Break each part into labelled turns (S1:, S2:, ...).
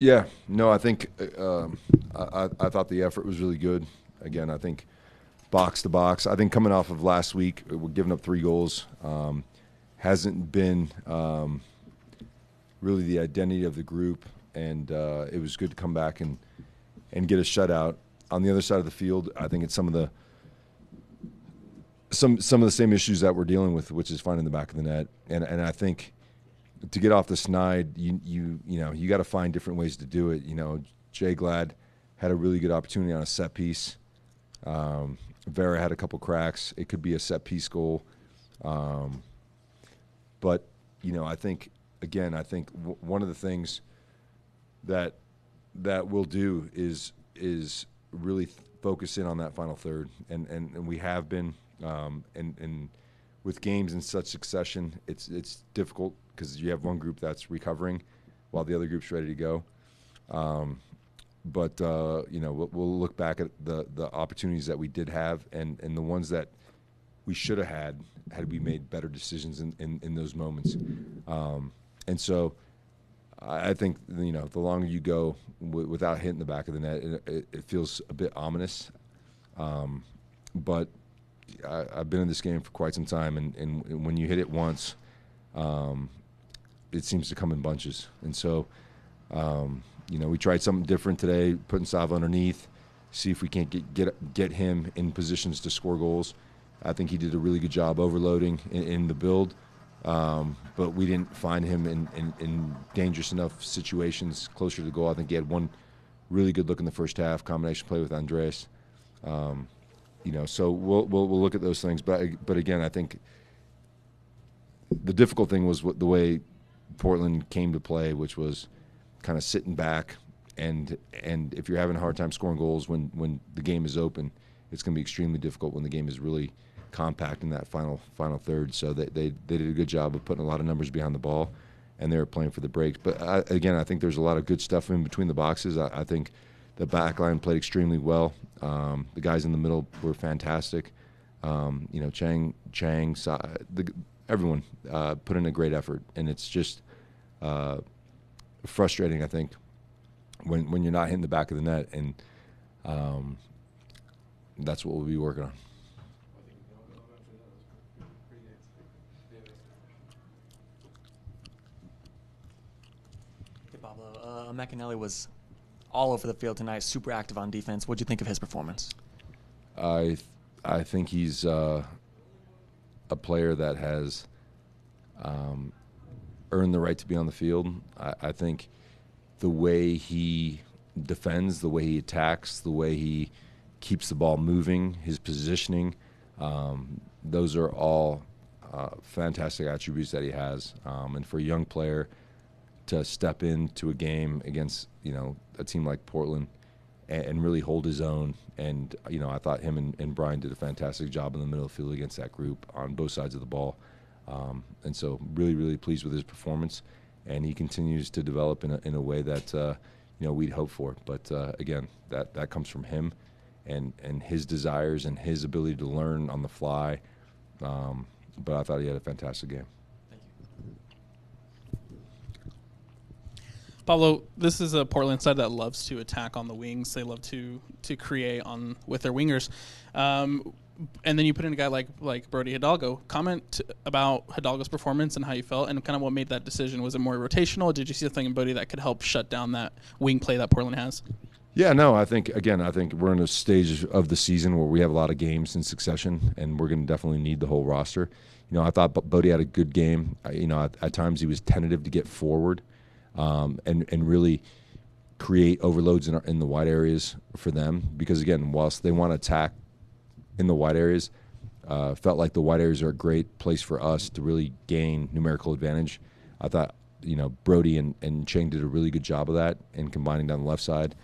S1: Yeah, no, I think uh, um, I, I thought the effort was really good. Again, I think box to box. I think coming off of last week, uh, we're giving up three goals. Um, hasn't been um, really the identity of the group, and uh, it was good to come back and and get a shutout. On the other side of the field, I think it's some of the some some of the same issues that we're dealing with, which is finding the back of the net, and and I think to get off the snide, you you you know you got to find different ways to do it. You know, Jay Glad had a really good opportunity on a set piece. Um, Vera had a couple cracks. It could be a set piece goal, um, but you know I think again I think w- one of the things that that we'll do is is really th- focus in on that final third, and and, and we have been, um, and and with games in such succession, it's it's difficult because you have one group that's recovering while the other group's ready to go. Um, but uh, you know we'll, we'll, look back at the the opportunities that we did have and and the ones that we should have had had we made better decisions in in, in those moments um, and so I think you know the longer you go w- without hitting the back of the net, it, it feels a bit ominous. Um, but I, have been in this game for quite some time, and, and when you hit it once, um, it seems to come in bunches. And so, um, you know, we tried something different today, putting Sava underneath, see if we can't get, get, get him in positions to score goals. I think he did a really good job overloading in, in the build, um, but we didn't find him in, in, in, dangerous enough situations closer to goal. I think he had one really good look in the first half, combination play with Andres. Um, you know, so we'll, we'll, we'll look at those things. But but again, I think the difficult thing was the way Portland came to play, which was kind of sitting back and and if you're having a hard time scoring goals when when the game is open, it's going to be extremely difficult when the game is really compact in that final final third. So they they, they did a good job of putting a lot of numbers behind the ball, and they were playing for the breaks. But I, again, I think there's a lot of good stuff in between the boxes. I, I think the back line played extremely well. Um, the guys in the middle were fantastic. Um, you know, Chang Chang, the, everyone uh, put in a great effort, and it's just uh, frustrating, I think, when when you're not hitting the back of the net, and um, that's what we'll be working on.
S2: Hey Pablo, uh, McAnally
S1: was all over the field tonight, super active on defense. What'd you think of his performance? I th- I think he's uh, a player that has um, earned the right to be on the field. I, I think the way he defends, the way he attacks, the way he keeps the ball moving, his positioning, um, those are all uh, fantastic attributes that he has. Um, and for a young player to step into a game against you know a team like Portland and, and really hold his own, and you know I thought him and, and Brian did a fantastic job in the middle of the field against that group on both sides of the ball. Um, and so, really, really pleased with his performance. And he continues to develop in a, in a way that uh, you know we'd hope for. But uh, again, that that comes from him, and and his desires and his ability to learn on the fly. Um, but I thought he had a fantastic game. Thank
S2: you, Pablo. This is a Portland side that loves to attack on the wings. They love to to create on with their wingers. Um, and then you put in a guy like like Brody Hidalgo. Comment about Hidalgo's performance and how you felt, and kind of what made that decision. Was it more rotational? Did you see something in Brody that could help shut down that wing play that Portland has?
S1: Yeah, no, I think again, I think we're in a stage of the season where we have a lot of games in succession, and we're going to definitely need the whole roster. You know, I thought Bodie had a good game. I, you know, at, at, times he was tentative to get forward, um, and and really create overloads in, our, in the wide areas for them because again, whilst they want to attack in the wide areas. Uh, felt like the wide areas are a great place for us to really gain numerical advantage. I thought, you know, Brody and, and Cheng did a really good job of that in combining down the left side.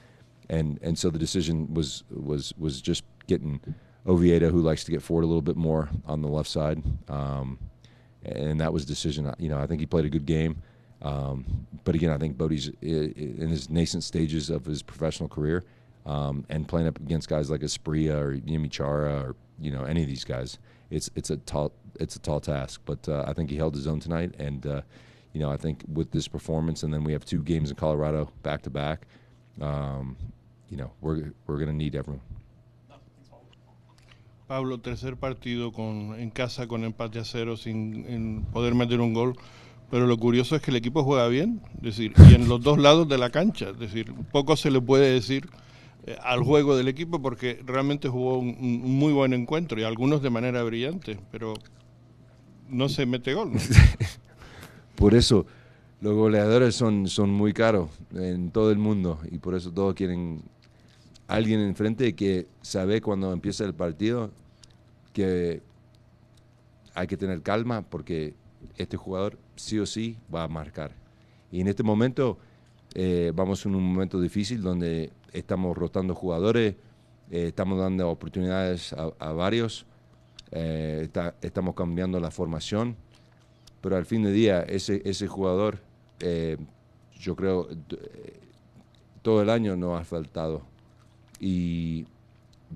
S1: And and so the decision was was was just getting Oviedo, who likes to get forward a little bit more on the left side. Um, and that was decision. You know, I think he played a good game. Um, but again, I think Bodie's in his nascent stages of his professional career um, and playing up against guys like Espria or Yimichara or you know any of these guys, it's it's a tall it's a tall task. But uh, I think he held his own tonight, and uh, you know I think with this performance, and then we have two games in Colorado back to back. Um, you know we're we're gonna need everyone.
S3: Pablo, tercer partido con, en casa con empate a cero sin en poder meter un gol. Pero lo curioso es que el equipo juega bien, es decir, y en los dos lados de la cancha, es decir, poco se le puede decir Eh, al juego del equipo porque realmente jugó un, muy buen encuentro y algunos de manera brillante, pero no se mete gol. por eso los goleadores son, son muy caros en todo el mundo y por eso todos quieren alguien enfrente que sabe cuando empieza el partido que hay que tener calma porque este jugador sí o sí va a marcar. Y en este momento eh, vamos en un momento difícil donde estamos rotando jugadores, eh, estamos dando oportunidades a, varios, eh, estamos cambiando la formación, pero al fin de día ese, ese jugador, eh, yo creo, todo el año nos ha faltado. Y,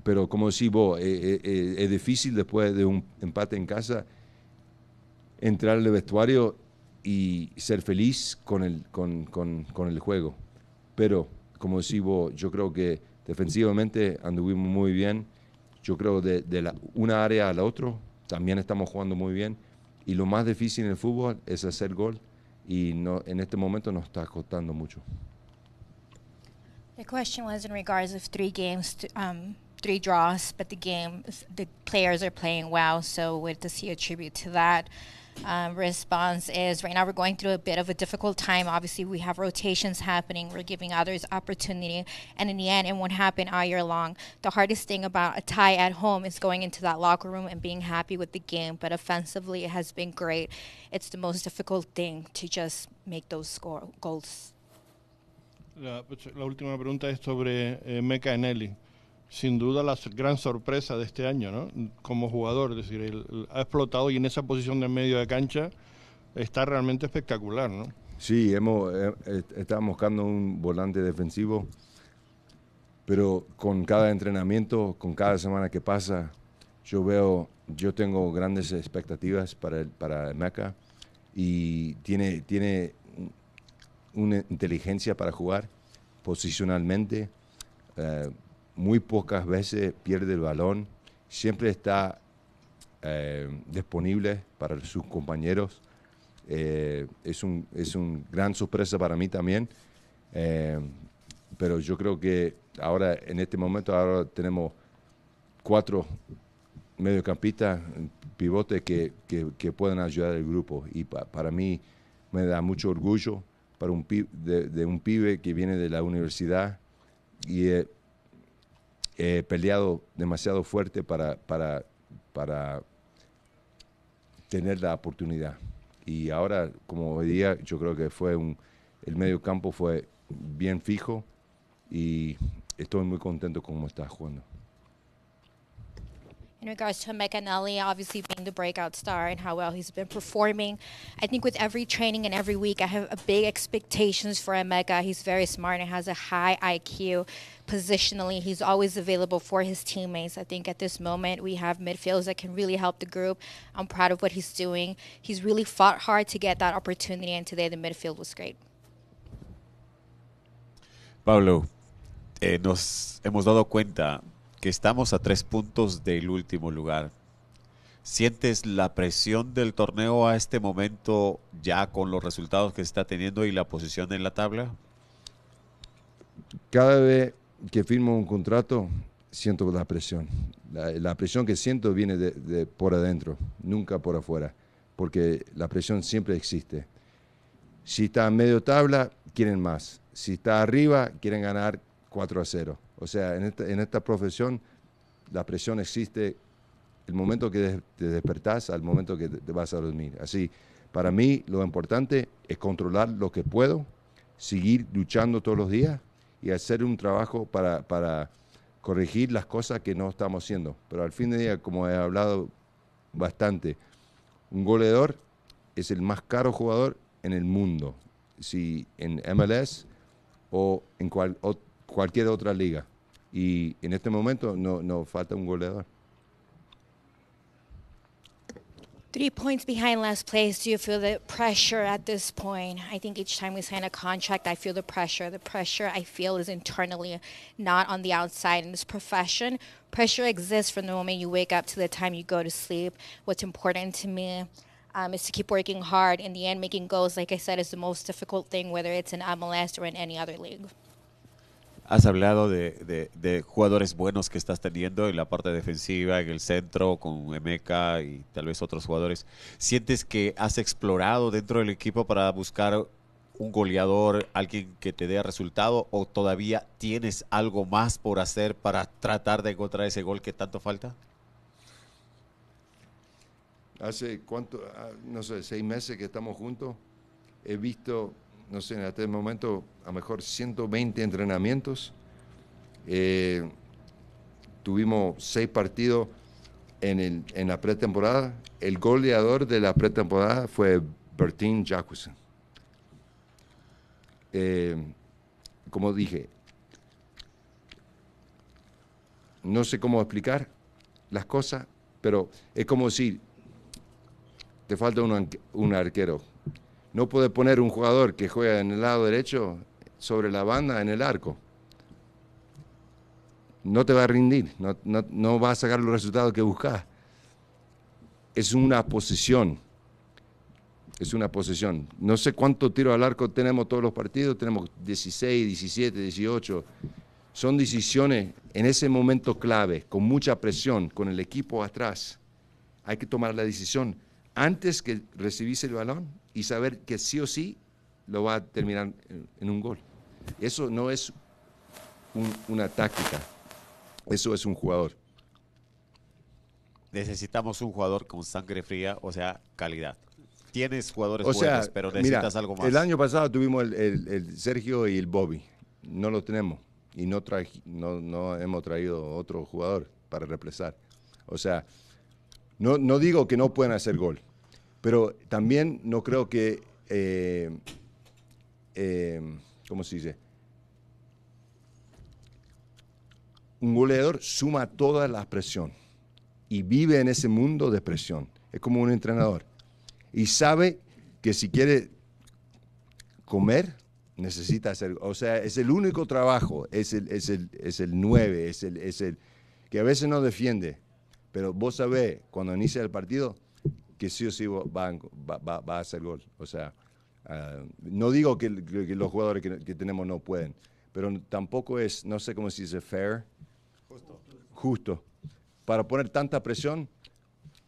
S3: pero como decís vos, es difícil después de un empate en casa entrar al vestuario y ser feliz con el, con, con, con el juego. Pero como decís vos, yo creo que defensivamente anduvimos muy bien. Yo creo de, de la, una área a la otra también estamos jugando muy bien. Y lo más difícil en el fútbol es hacer gol y no, en este momento nos está costando mucho.
S2: The question was in regards of three games, um, three draws, but the game, the players are playing well. So, what does he attribute to that? um, response is right now we're going through a bit of a difficult time. Obviously, we have rotations happening, we're giving others opportunity, and in the end, it won't happen all year long. The hardest thing about a tie at home is going into that locker room and being happy with the game, but offensively, it has been great. It's the most difficult thing to just make those score goals. La,
S3: la última pregunta es sobre eh, Meca sin duda la gran sorpresa de este año, ¿no? Como jugador, es decir, ha explotado y en esa posición de medio de cancha está realmente espectacular, ¿no? Sí, hemos, eh, estamos buscando un volante defensivo, pero con cada entrenamiento, con cada semana que pasa, yo veo, yo tengo grandes expectativas para, el, Meca y tiene, tiene una inteligencia para jugar posicionalmente. Eh, muy pocas veces pierde el balón, siempre está eh, disponible para sus compañeros. Eh, es, un, es un gran sorpresa para mí también, eh, pero yo creo que ahora, en este momento, ahora tenemos cuatro mediocampistas, pivotes que, que, pueden ayudar al grupo y para mí me da mucho orgullo para un de, un pibe que viene de la universidad y He peleado demasiado fuerte para, para, para tener la oportunidad. Y ahora, como día, yo creo que fue un, el medio campo fue bien fijo y estoy muy contento con cómo está jugando.
S2: in regards to Meccanelli, obviously being the breakout star and how well he's been performing. I think with every training and every week, I have big expectations for Emeka. He's very smart and has a high IQ. Positionally, he's always available for his teammates. I think at this moment, we have midfielders that can really help the group. I'm proud of what he's doing. He's really fought hard to get that opportunity, and today the midfield was great.
S3: Pablo, eh, nos hemos dado cuenta que estamos a tres puntos del último lugar. ¿Sientes la presión del torneo a este momento ya con los resultados que está teniendo y la posición en la tabla? Cada vez que firmo un contrato siento la presión. La, presión que siento viene de, por adentro, nunca por afuera, porque la presión siempre existe. Si está a medio tabla, quieren más. Si está arriba, quieren ganar 4 a 0. O sea, en esta, profesión la presión existe el momento que te despertás al momento que te vas a dormir. Así, para mí lo importante es controlar lo que puedo, seguir luchando todos los días y hacer un trabajo para, corregir las cosas que no estamos haciendo. Pero al fin de día, como he hablado bastante, un goleador es el más caro jugador en el mundo. Si en MLS o en cual, otro cualquier otra liga. Y en este momento no, no falta un goleador.
S2: Three points behind last place. Do you feel the pressure at this point? I think each time we sign a contract, I feel the pressure. The pressure I feel is internally, not on the outside. In this profession, pressure exists from the moment you wake up to the time you go to sleep. What's important to me um, is to keep working hard. In the end, making goals, like I said, is the most difficult thing, whether it's in MLS or in any other league.
S3: Has hablado de, jugadores buenos que estás teniendo en la parte defensiva, en el centro, con Emeka y tal vez otros jugadores. ¿Sientes que has explorado dentro del equipo para buscar un goleador, alguien que te dé resultado o todavía tienes algo más por hacer para tratar de encontrar ese gol que tanto falta? Hace cuánto, ah, no sé, seis meses que estamos juntos, he visto no sé, en el momento a lo mejor 120 entrenamientos. Eh, tuvimos seis partidos en, la pretemporada. El goleador de la pretemporada fue Bertin Jacuzzi. Eh, como dije, no sé cómo explicar las cosas, pero es como si te falta un arquero no puede poner un jugador que juega en el lado derecho sobre la banda en el arco. No te va a rendir, no, va a sacar los resultados que buscas. Es una posición. Es una posición. No sé cuánto tiro al arco tenemos todos los partidos, tenemos 16, 17, 18. Son decisiones en ese momento clave, con mucha presión, con el equipo atrás. Hay que tomar la decisión antes que recibís el balón y saber que sí o sí lo va a terminar en, un gol. Eso no es una táctica, eso es un jugador. Necesitamos un jugador con sangre fría, o sea, calidad. Tienes jugadores o sea, buenos, pero necesitas algo más. El año pasado tuvimos el, Sergio y el Bobby. No lo tenemos. Y no, no hemos traído otro jugador para represar. O sea, no, digo que no puedan hacer gol, pero también no creo que, eh, eh, ¿cómo se dice? Un goleador suma toda la presión y vive en ese mundo de presión. Es como un entrenador. Y sabe que si quiere comer, necesita hacer. O sea, es el único trabajo, es el, es el, es el 9, es el, es el que a veces no defiende pero vos sabés, cuando inicia el partido, que sí o sí va, a hacer gol. O sea, ah, no digo que, los jugadores que, tenemos no pueden, pero tampoco es, no sé cómo se dice, fair. Justo. Justo. Para poner tanta presión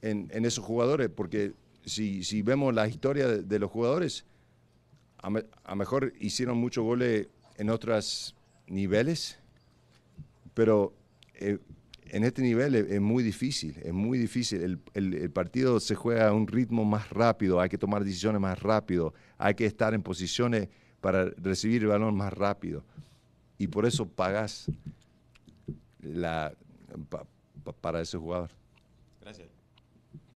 S3: en, esos jugadores, porque si, si, vemos la historia de, los jugadores, a, lo mejor hicieron muchos goles en otros niveles, pero eh, en este nivel es, muy difícil, es muy difícil. El, partido se juega a un ritmo más rápido, hay que tomar decisiones más rápido, hay que estar en posiciones para recibir el balón más rápido. Y por eso pagas la, para ese jugador. Gracias.